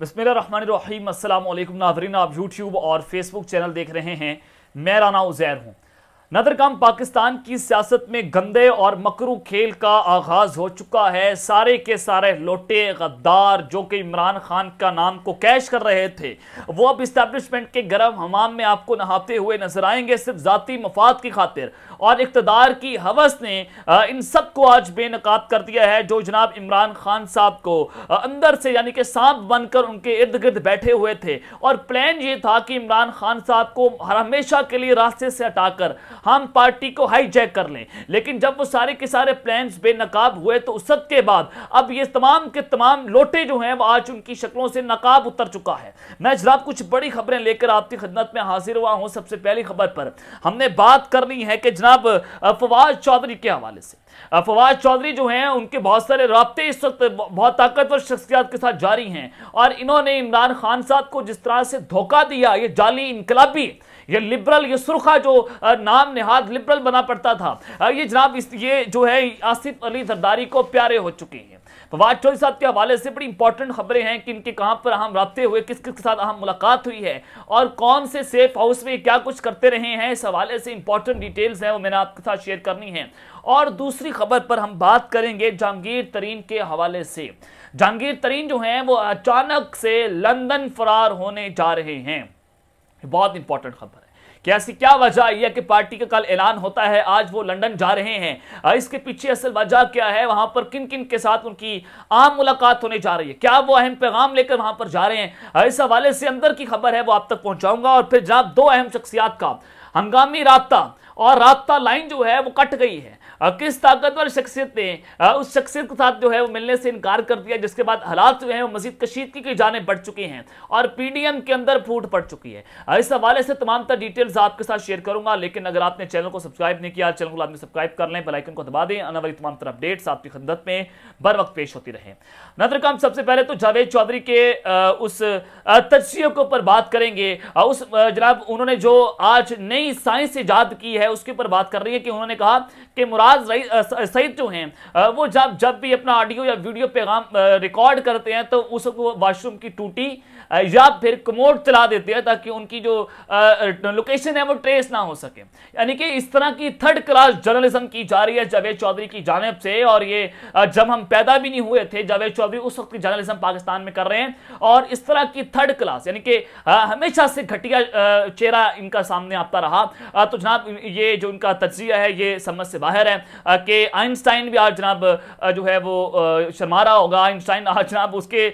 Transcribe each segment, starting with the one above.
बसमिल नाजरीन आप यूट्यूब और फेसबुक चैनल देख रहे हैं मैं राना उजैर हूँ नदर काम पाकिस्तान की सियासत में गंदे और मकरू खेल का आगाज हो चुका है सारे के सारे लोटे गद्दार जो कि इमरान खान का नाम को कैश कर रहे थे वो अब इस्टेब्लिशमेंट के गर्म हमाम में आपको नहाते हुए नजर आएंगे सिर्फ ज़ाती मफाद की खातिर और इकतदार की हवस ने इन सब को आज बेनकाब कर दिया है जो जनाब इमरान खान साहब को अंदर से यानी कि सांप बनकर उनके इर्द गिर्द बैठे हुए थे और प्लान ये था कि इमरान खान साहब को हमेशा के लिए रास्ते से हटाकर हम पार्टी को हाईजैक कर लें लेकिन जब वो सारे के सारे प्लान बेनकाब हुए तो उसद के बाद अब ये तमाम के तमाम लोटे जो हैं वो आज उनकी शक्लों से नकाब उतर चुका है मैं जनाब कुछ बड़ी खबरें लेकर आपकी खदमत में हाजिर हुआ हूँ सबसे पहली खबर पर हमने बात करनी है कि जनाब फवाज चौधरी के हवाले से फवाज चौधरी जो हैं उनके बहुत सारे रबते इस वक्त बहुत ताकतवर शख्सियात के साथ जारी हैं और इन्होंने इमरान खान साहब को जिस तरह से धोखा दिया ये जाली इनकलाबी ये लिबरल ये सुरखा जो नाम नेहाद लिबरल बना पड़ता था ये जनाब इस ये जो है आसिफ अली जरदारी को प्यारे हो चुके हैं फवाद चौधरी साहब के हवाले से बड़ी इंपॉर्टेंट खबरें हैं कि इनके कहाँ पर अहम रबते हुए किस किस के साथ अहम मुलाकात हुई है और कौन से सेफ हाउस में क्या कुछ करते रहे हैं इस हवाले से इंपॉर्टेंट डिटेल्स हैं वो मैंने आपके साथ शेयर करनी है और दूसरी खबर पर हम बात करेंगे जहांगीर तरीन के हवाले से जहांगीर तरीन जो हैं वो अचानक से लंदन फरार होने जा रहे हैं बहुत इंपॉर्टेंट खबर है कैसी क्या वजह यह कि पार्टी का कल ऐलान होता है आज वो लंदन जा रहे हैं इसके पीछे असल वजह क्या है वहां पर किन किन के साथ उनकी आम मुलाकात होने जा रही है क्या वो अहम पैगाम लेकर वहां पर जा रहे हैं इस हवाले से अंदर की खबर है वो आप तक पहुंचाऊंगा और फिर जहां दो अहम शख्सियात का हंगामी रबता और रबता लाइन जो है वो कट गई है किस ताकतवर शख्सियत ने उस शख्सियत के साथ जो है वो मिलने से इनकार कर दिया जिसके बाद हालात जो हैं वो मजीद कशीदगी की जाने बढ़ चुकी हैं और पीडीएम के अंदर फूट पड़ चुकी है इस हवाले से तमाम तर डिटेल्स आपके साथ शेयर करूंगा लेकिन अगर आपने चैनल को सब्सक्राइब नहीं किया चैनल को आदमी सब्सक्राइब कर लें बेलाइकन को दबा दें आने वाली तमाम तरह अपडेट्स आपकी खदमत में बर वक्त पेश होती रहे नदर काम सबसे पहले तो जावेद चौधरी के उस तजिए के ऊपर बात करेंगे उस जनाब उन्होंने जो आज नई साइंस ईजाद की है उसके ऊपर बात कर रही है कि उन्होंने कहा कि मुरा अफराज सईद जो हैं वो जब जब भी अपना ऑडियो या वीडियो पैगाम रिकॉर्ड करते हैं तो उस वाशरूम की टूटी या फिर कमोड चला देते हैं ताकि उनकी जो लोकेशन है वो ट्रेस ना हो सके यानी कि इस तरह की थर्ड क्लास जर्नलिज्म की जा रही है जावेद चौधरी की जानब से और ये जब हम पैदा भी नहीं हुए थे जावेद चौधरी उस वक्त की जर्नलिज्म पाकिस्तान में कर रहे हैं और इस तरह की थर्ड क्लास यानी कि हमेशा से घटिया चेहरा इनका सामने आता रहा तो जनाब ये जो इनका तजिया है ये समझ से बाहर है है कि आइंस्टाइन भी आज जनाब जो है वो शर्मा रहा होगा आइंस्टाइन आज जनाब उसके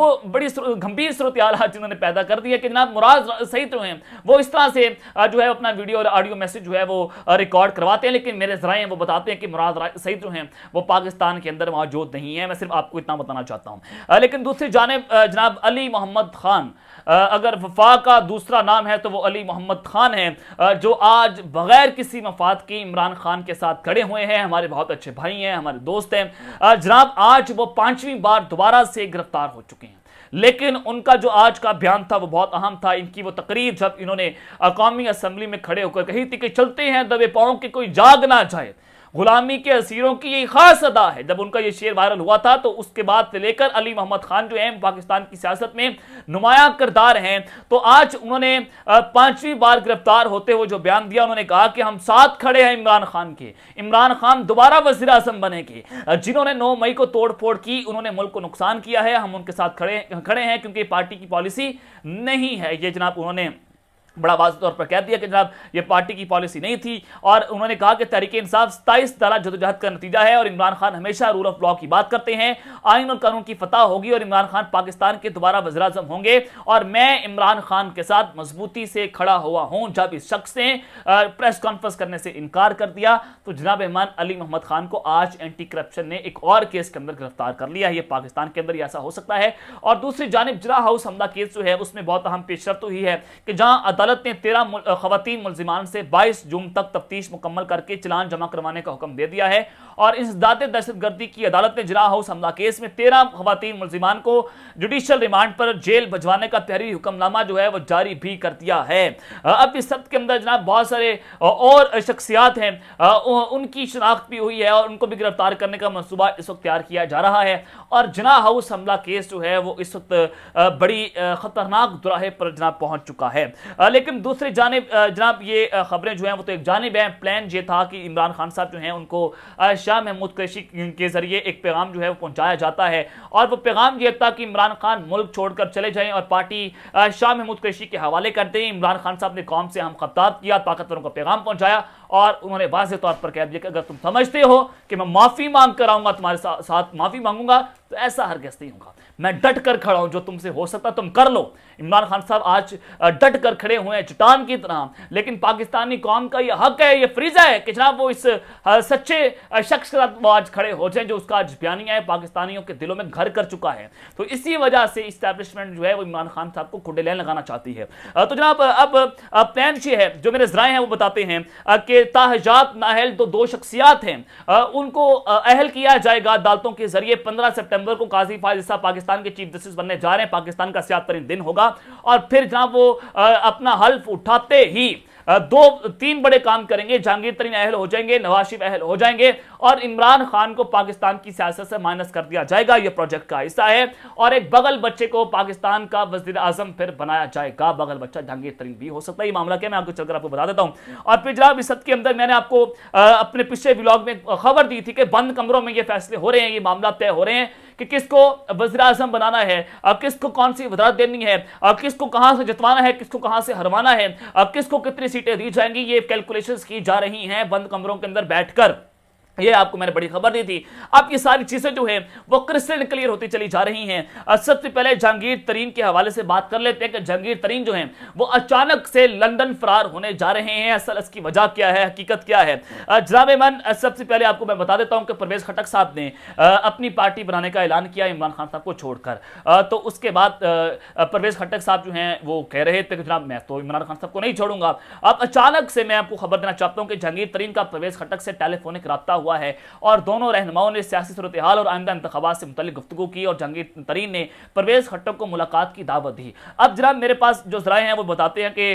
वो बड़ी गंभीर सूरत आज इन्होंने पैदा कर दी है कि जनाब मुराद सही तो हैं वो इस तरह से जो है अपना वीडियो और ऑडियो मैसेज जो है वो रिकॉर्ड करवाते हैं लेकिन मेरे जराए वो बताते हैं कि मुराद सही तो हैं वो पाकिस्तान के अंदर मौजूद नहीं है मैं सिर्फ आपको इतना बताना चाहता हूँ लेकिन दूसरी जानब जनाब अली मोहम्मद खान अगर वफा का दूसरा नाम है तो वो अली मोहम्मद खान हैं जो आज बगैर किसी मफाद के इमरान खान के साथ खड़े हुए हैं हमारे बहुत अच्छे भाई हैं हमारे दोस्त हैं जनाब आज वो पांचवीं बार दोबारा से गिरफ्तार हो चुके हैं लेकिन उनका जो आज का बयान था वो बहुत अहम था इनकी वो तकरीर जब इन्होंने कौमी असम्बली में खड़े होकर कही थी कि चलते हैं दबे पाओ की कोई जाग ना जाए गुलामी के असीरों की यही खास अदा है जब उनका यह शेर वायरल हुआ था तो उसके बाद से लेकर अली मोहम्मद खान जो है पाकिस्तान की सियासत में नुमाया करदार हैं तो आज उन्होंने पांचवी बार गिरफ्तार होते हुए जो बयान दिया उन्होंने कहा कि हम साथ खड़े हैं इमरान खान के इमरान खान दोबारा वजीर अजम बनेंगे जिन्होंने नौ मई को तोड़फोड़ की उन्होंने मुल्क को नुकसान किया है हम उनके साथ खड़े खड़े हैं क्योंकि पार्टी की पॉलिसी नहीं है ये जनाब उन्होंने बड़ा वाज तौर पर कह दिया कि जनाब ये पार्टी की पॉलिसी नहीं थी और उन्होंने कहा कि तहरीक इंसाफ सताईस तरह जदोजहद का नतीजा है और इमरान खान हमेशा रूल ऑफ लॉ की बात करते हैं आइन और कानून की फतह होगी और इमरान खान पाकिस्तान के दोबारा वजराजम होंगे और मैं इमरान खान के साथ मजबूती से खड़ा हुआ हूँ जब इस शख्स ने प्रेस कॉन्फ्रेंस करने से इनकार कर दिया तो जनाब अहमान अली मोहम्मद खान को आज एंटी करप्शन ने एक और केस के अंदर गिरफ्तार कर लिया है ये पाकिस्तान के अंदर ऐसा हो सकता है और दूसरी जानब जरा हाउस हमला केस जो है उसमें बहुत अहम पेशरफ तो है कि जहाँ अदालत ने तेरह खातन खवतिन मुलजिमान से बाईस जून तक तफ्तीश मुकम्मल करके चलान जमा करवाने का हुक्म दे दिया है और इस दाद दहशतगर्दी की अदालत ने जिला हाउस हमला केस में तेरह खातन मुलजिमान को जुडिशल रिमांड पर जेल भजवाने का तहरी हुक्मनामा जो है वो जारी भी कर दिया है अब इस सब के अंदर जनाब बहुत सारे और शख्सियात हैं उनकी शनाख्त भी हुई है और उनको भी गिरफ्तार करने का मनसूबा इस वक्त तैयार किया जा रहा है और जना हाउस हमला केस जो है वो इस वक्त बड़ी खतरनाक दुराहे पर जनाब पहुंच चुका है लेकिन दूसरी जानब जनाब ये खबरें जो हैं वो तो एक जानब है प्लान ये था कि इमरान खान साहब जो हैं उनको शाह महमूद कृषि के ज़रिए एक पैगाम जो है वो पहुँचाया जाता है और वो पैगाम ये था कि इमरान खान मुल्क छोड़कर चले जाएँ और पार्टी शाह महमूद कृषि के हवाले कर दें इमरान खान साहब ने कौम से हम खताब किया ताकतवरों को पैगाम पहुँचाया और उन्होंने वाज तौर पर कह दिया कि अगर तुम समझते हो कि मैं माफ़ी मांग कर आऊँगा तुम्हारे साथ माफ़ी मांगूंगा तो ऐसा हरगज नहीं होगा मैं डट कर खड़ा हूँ जो तुमसे हो सकता तुम कर लो इमरान खान साहब आज डट कर खड़े हुए हैं चट्टान की तरह लेकिन पाकिस्तानी कौम का यह हक है यह फ्रीजा है कि जनाब वो इस सच्चे शख्स के साथ आज खड़े हो जाए जो उसका आज बयानिया है पाकिस्तानियों के दिलों में घर कर चुका है तो इसी वजह से इस्टेब्लिशमेंट जो है वो इमरान खान साहब को कुंडलें लगाना चाहती है तो जनाब अब प्लान ये है जो मेरे जराए हैं वो बताते हैं कि ताहजात नाहल तो दो शख्सियात हैं उनको अहल किया जाएगा अदालतों के जरिए पंद्रह सेप्टेम्बर को काजी फायजा पाकिस्तान के चीफ जस्टिस बनने जा रहे हैं पाकिस्तान का सियात दिन होगा और फिर जहां वो अपना अपना हल्फ उठाते ही दो तीन बड़े काम करेंगे जहांगीर तरीन अहल हो जाएंगे नवाशिफ अहल हो जाएंगे और इमरान खान को पाकिस्तान की सियासत से माइनस कर दिया जाएगा यह प्रोजेक्ट का हिस्सा है और एक बगल बच्चे को पाकिस्तान का वजीर आजम फिर बनाया जाएगा बगल बच्चा जहांगीर तरीन भी हो सकता है मामला क्या मैं आपको चलकर आपको बता देता हूं और पिछड़ा जनाब के अंदर मैंने आपको अपने पिछले ब्लॉग में खबर दी थी कि बंद कमरों में यह फैसले हो रहे हैं ये मामला तय हो रहे हैं कि किसको वजी अजम बनाना है और किसको कौन सी वजारत देनी है और किसको कहां से जितवाना है किसको कहां से हरवाना है और किसको कितनी सीटें दी जाएंगी ये कैलकुलेशन की जा रही हैं बंद कमरों के अंदर बैठकर ये आपको मैंने बड़ी खबर दी थी अब ये सारी चीज़ें जो है वो क्रिस्टल क्लियर होती चली जा रही हैं सबसे पहले जहांगीर तरीन के हवाले से बात कर लेते हैं कि जहांगीर तरीन जो है वो अचानक से लंदन फरार होने जा रहे हैं असल इसकी वजह क्या है हकीकत क्या है जनाब मन सबसे पहले आपको मैं बता देता हूं कि परवेज खटक साहब ने अपनी पार्टी बनाने का ऐलान किया इमरान खान साहब को छोड़कर तो उसके बाद परवेज खटक साहब जो है वो कह रहे थे कि जनाब मैं तो इमरान खान साहब को नहीं छोड़ूंगा अब अचानक से मैं आपको खबर देना चाहता हूँ कि जहांगीर तरीन का परवेज खटक से टेलीफोनिक रबता हुआ है और दोनों रहनुमाओं ने सियासी सूरत हाल और आइंदा इंतबात से मुतल गुफ्तु की और जंगी तरीन ने परवेज़ खट्टक को मुलाकात की दावत दी अब जनाब मेरे पास जो जराए हैं वो बताते हैं कि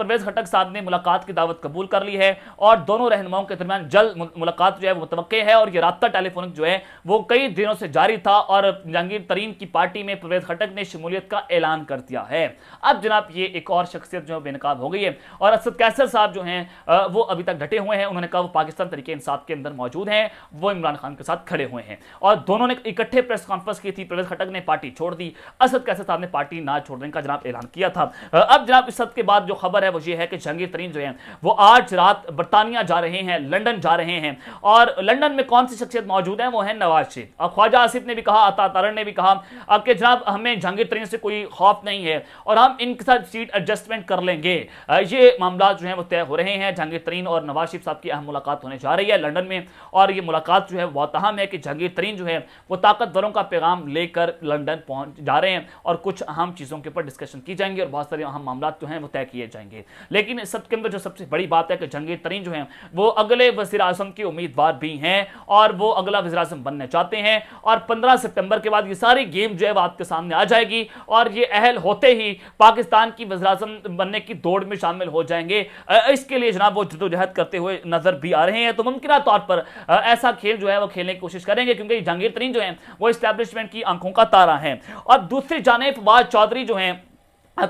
परवेज़ खट्टक साहब ने मुलाकात की दावत कबूल कर ली है और दोनों रहनुमाओं के दरमियान जल्द मुलाकात जो है वो मुतव है और ये रबता टेलीफोन जो है वो कई दिनों से जारी था और जहांगीर तरीन की पार्टी में परवेज खट्टक ने शमूलियत का ऐलान कर दिया है अब जनाब ये एक और शख्सियत जो है बेनकाब हो गई है और असद कैसर साहब जो हैं वो अभी तक डटे हुए हैं उन्होंने कहा वो पाकिस्तान तरीके इंसाफ के अंदर मौजूद मौजूद हैं वो इमरान खान के साथ खड़े हुए हैं और दोनों ने इकट्ठे प्रेस कॉन्फ्रेंस की थी प्रवेश खटक ने पार्टी छोड़ दी असद कैसे साहब ने पार्टी ना छोड़ने का जनाब ऐलान किया था अब जनाब इस के बाद जो खबर है वो ये है कि जहांगीर तरीन जो है वो आज रात बरतानिया जा रहे हैं लंडन जा रहे हैं और लंडन में कौन सी शख्सियत मौजूद है वो है नवाज शरीफ और ख्वाजा आसिफ ने भी कहा अता तारण ने भी कहा कि जनाब हमें जहांगीर तरीन से कोई खौफ नहीं है और हम इनके साथ सीट एडजस्टमेंट कर लेंगे ये मामला जो है वो तय हो रहे हैं जहांगीर तरीन और नवाज शरीफ साहब की अहम मुलाकात होने जा रही है लंडन में और ये मुलाकात जो है वातहम है कि जहांगीर तरीन जो है वो ताकतवरों का पैगाम लेकर लंदन पहुंच जा रहे हैं और कुछ अहम चीज़ों के ऊपर डिस्कशन की जाएंगी और बहुत सारे अहम मामला जो हैं वो तय किए जाएंगे लेकिन इस सब के अंदर जो सबसे बड़ी बात है कि जहांगीर तरीन जो है वो अगले वजी अजम के उम्मीदवार भी हैं और वो अगला वजी अजम चाहते हैं और पंद्रह सितंबर के बाद ये सारी गेम जो है वो आपके सामने आ जाएगी और ये अहल होते ही पाकिस्तान की वजराजम बनने की दौड़ में शामिल हो जाएंगे इसके लिए जनाब वो जदोजहद करते हुए नजर भी आ रहे हैं तो मुमकिन तौर पर ऐसा खेल जो है वो खेलने की कोशिश करेंगे क्योंकि जहांगीर तरीन जो है वो इस्टेब्लिशमेंट की आंखों का तारा है और दूसरी जानेब फवाद चौधरी जो है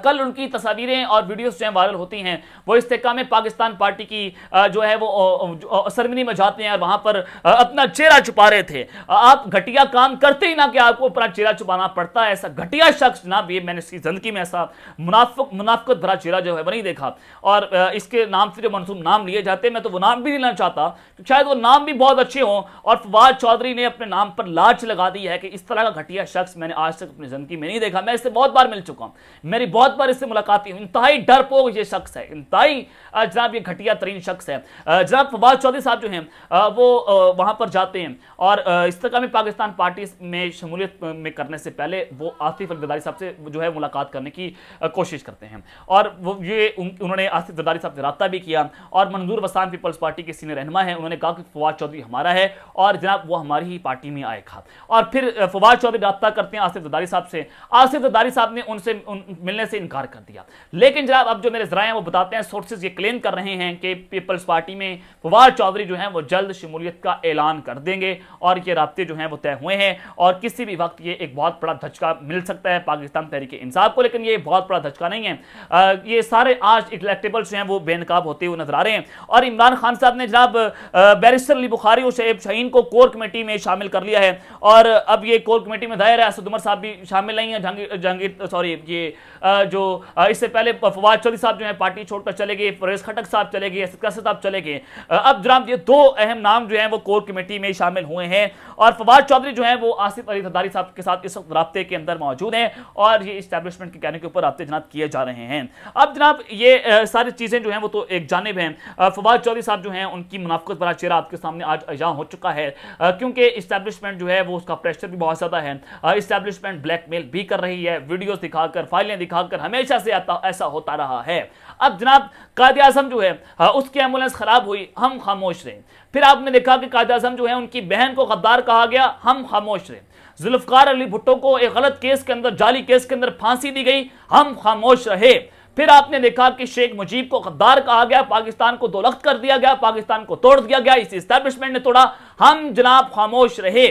कल उनकी तस्वीरें और वीडियोस जो हैं वायरल होती हैं वो इस्तेका में पाकिस्तान पार्टी की जो है वो सरमनी में जाते हैं और वहाँ पर अपना चेहरा छुपा रहे थे आप घटिया काम करते ही ना कि आपको अपना चेहरा छुपाना पड़ता है ऐसा घटिया शख्स ना ये मैंने इसकी ज़िंदगी में ऐसा मुनाफक मुनाफत भरा चेहरा जो है वो नहीं देखा और इसके नाम से जो मनसूब नाम लिए जाते हैं मैं तो वो नाम भी लेना चाहता तो शायद वो नाम भी बहुत अच्छे हों और फवाद चौधरी ने अपने नाम पर लाच लगा दी है कि इस तरह का घटिया शख्स मैंने आज तक अपनी ज़िंदगी में नहीं देखा मैं इससे बहुत बार मिल चुका हूँ मेरी बहुत बार इससे मुलाकातें हुई इंतहाई डरपोक ये शख्स है इंतहाई जनाब ये घटिया तरीन शख्स है जनाब फवाद चौधरी साहब जो हैं वो वहाँ पर जाते हैं और इस तरह में पाकिस्तान पार्टी में शमूलियत में करने से पहले वो आसिफ अलदारी साहब से जो है मुलाकात करने की कोशिश करते हैं और वो ये उन्होंने आसिफ जरदारी साहब से रबता भी किया और मंजूर वसान पीपल्स पार्टी के सीनियर रहनमा है उन्होंने कहा कि फवाद चौधरी हमारा है और जनाब वो हमारी ही पार्टी में आएगा और फिर फवाद चौधरी रबता करते हैं आसिफ जरदारी साहब से आसिफ जरदारी साहब ने उनसे उन, मिलने मिलने से इनकार कर दिया लेकिन जनाब अब जो मेरे जरा हैं वो बताते हैं सोर्सेज ये क्लेम कर रहे हैं कि पीपल्स पार्टी में फवाद चौधरी जो हैं वो जल्द शमूलियत का ऐलान कर देंगे और ये रबते जो हैं वो तय हुए हैं और किसी भी वक्त ये एक बहुत बड़ा धचका मिल सकता है पाकिस्तान तहरीक इंसाफ को लेकिन ये बहुत बड़ा धचका नहीं है ये सारे आज इलेक्टेबल्स हैं वो बेनकाब होते हुए नजर आ रहे हैं और इमरान खान साहब ने जनाब बैरिस्टर अली बुखारी और शेब शहीन को कोर कमेटी में शामिल कर लिया है और अब ये कोर कमेटी में दायर है असद उमर साहब भी शामिल नहीं है जहांगीर सॉरी ये जो इससे पहले फवाद चौधरी साहब जो है पार्टी छोड़कर चले गए परेश खटक साहब चले गए साहब चले गए अब जनाब ये दो अहम नाम जो है वो कोर कमेटी में शामिल हुए हैं और फवाद चौधरी जो है वो आसिफ अली सरदारी साहब के साथ इस वक्त रबते के अंदर मौजूद हैं और ये इस्टेब्लिशमेंट के कहने के ऊपर रबते जनाब किए जा रहे हैं अब जनाब ये सारी चीज़ें जो हैं वो तो एक जानब हैं फवाद चौधरी साहब जो हैं उनकी मुनाफत बड़ा चेहरा आपके सामने आज अजा हो चुका है क्योंकि इस्टेब्लिशमेंट जो है वो उसका प्रेशर भी बहुत ज़्यादा है इस्टेब्लिशमेंट ब्लैकमेल भी कर रही है वीडियोज़ दिखाकर फाइलें दिखा भागकर हमेशा से आता ऐसा होता रहा है अब जनाब कायद आजम जो है हाँ, उसकी एम्बुलेंस ख़राब हुई हम खामोश रहे फिर आपने देखा कि कायद आजम जो है उनकी बहन को गद्दार कहा गया हम खामोश रहे जुल्फकार अली भुट्टो को एक गलत केस के अंदर जाली केस के अंदर फांसी दी गई हम खामोश रहे फिर आपने देखा कि शेख मुजीब को गद्दार कहा गया पाकिस्तान को दोलख्त कर दिया गया पाकिस्तान को तोड़ दिया गया इस इस्टेब्लिशमेंट ने तोड़ा हम जनाब खामोश रहे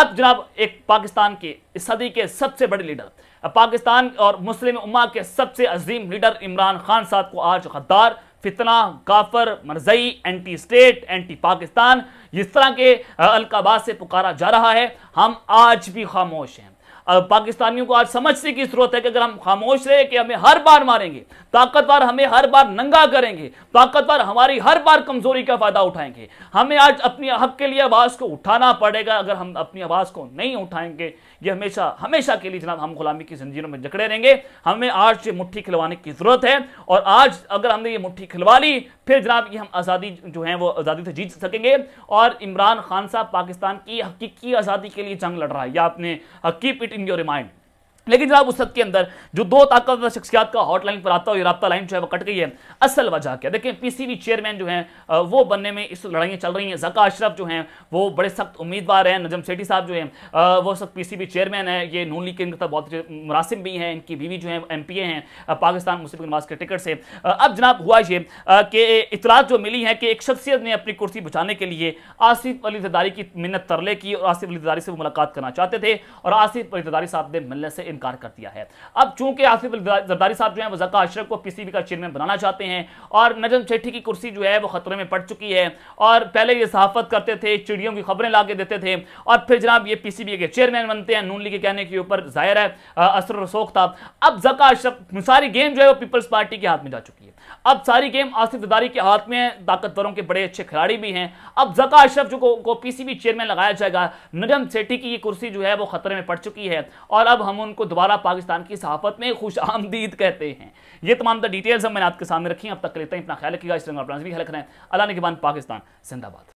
अब जनाब एक पाकिस्तान के सदी के सबसे बड़े लीडर पाकिस्तान और मुस्लिम उमा के सबसे अजीम लीडर इमरान खान साहब को आज गद्दार फितना काफर मरजई एंटी स्टेट एंटी पाकिस्तान इस तरह के अलकाबाद से पुकारा जा रहा है हम आज भी खामोश हैं पाकिस्तानियों को आज समझने की जरूरत है कि अगर हम खामोश रहे कि हमें हर बार मारेंगे ताकतवर हमें हर बार नंगा करेंगे ताकतवर हमारी हर बार कमजोरी का फायदा उठाएंगे हमें आज अपने हक के लिए आवाज़ को उठाना पड़ेगा अगर हम अपनी आवाज़ को नहीं उठाएंगे ये हमेशा हमेशा के लिए जनाब हम गुलामी की जंजीरों में जकड़े रहेंगे हमें आज ये मुठ्ठी खिलवाने की जरूरत है और आज अगर हमने ये मुठ्ठी खिलवा ली फिर जनाब ये हम आज़ादी जो है वो आज़ादी से जीत सकेंगे और इमरान खान साहब पाकिस्तान की हकीकी आज़ादी के लिए जंग लड़ रहा है या आपने keep it in your remind लेकिन जनाब उस के अंदर जो दो ताकतवर शख्सियात का हॉटलाइन पर आता हुआ रबता लाइन जो है वो कट गई है असल वजह क्या देखें पीसीबी चेयरमैन जो हैं वो बनने में इस लड़ाइयाँ चल रही हैं जका अशरफ जो हैं वो बड़े सख्त उम्मीदवार हैं नजम सेठी साहब जो हैं वो सख्त पीसीबी चेयरमैन है ये नून लीग के इनका बहुत मुनासिब भी हैं इनकी बीवी जो है एम पी ए हैं पाकिस्तान मुस्लिम नवाज के टिकट से अब जनाब हुआ ये कि इतलात जो मिली है कि एक शख्सियत ने अपनी कुर्सी बचाने के लिए आसिफ अली जदारी की मिन्नत तरले की और आसिफ अली जदारी से वो मुलाकात करना चाहते थे और आसिफ अली जदारी साहब ने मिलने से इनकार कर दिया है अब चूंकि आसिफ जरदारी साहब जो है वजक अशरफ को पी का चेयरमैन बनाना चाहते हैं और नजम सेठी की कुर्सी जो है वो खतरे में पड़ चुकी है और पहले ये सहाफत करते थे चिड़ियों की खबरें ला देते थे और फिर जनाब ये पी के चेयरमैन बनते हैं नून लीग के कहने के ऊपर जाहिर है असर रसोख था अब जका अशरफ सारी गेम जो है वो पीपल्स पार्टी के हाथ में जा चुकी है अब सारी गेम आसिफ जदारी के हाथ में है ताकतवरों के बड़े अच्छे खिलाड़ी भी हैं अब जका अशरफ जो को, को पीसीबी चेयरमैन लगाया जाएगा नगम सेठी की ये कुर्सी जो है वो खतरे में पड़ चुकी है और अब हम उनको दोबारा पाकिस्तान की सहाफत में खुश आमदीद कहते हैं ये तमाम डिटेल्स हम मैंने आपके सामने रखी है अब तक लेते हैं अपना ख्याल रखिएगा इस रंग अपना ख्याल रख रहे हैं के पाकिस्तान जिंदाबाद